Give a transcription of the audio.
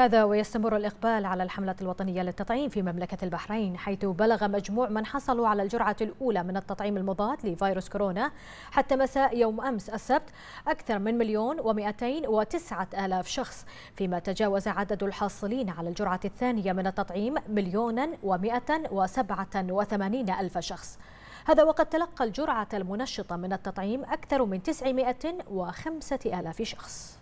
هذا ويستمر الإقبال على الحملة الوطنية للتطعيم في مملكة البحرين حيث بلغ مجموع من حصلوا على الجرعة الأولى من التطعيم المضاد لفيروس كورونا حتى مساء يوم أمس السبت أكثر من مليون ومئتين وتسعة آلاف شخص فيما تجاوز عدد الحاصلين على الجرعة الثانية من التطعيم مليونا ومئة وسبعة وثمانين ألف شخص هذا وقد تلقى الجرعة المنشطة من التطعيم أكثر من وخمسة ألاف شخص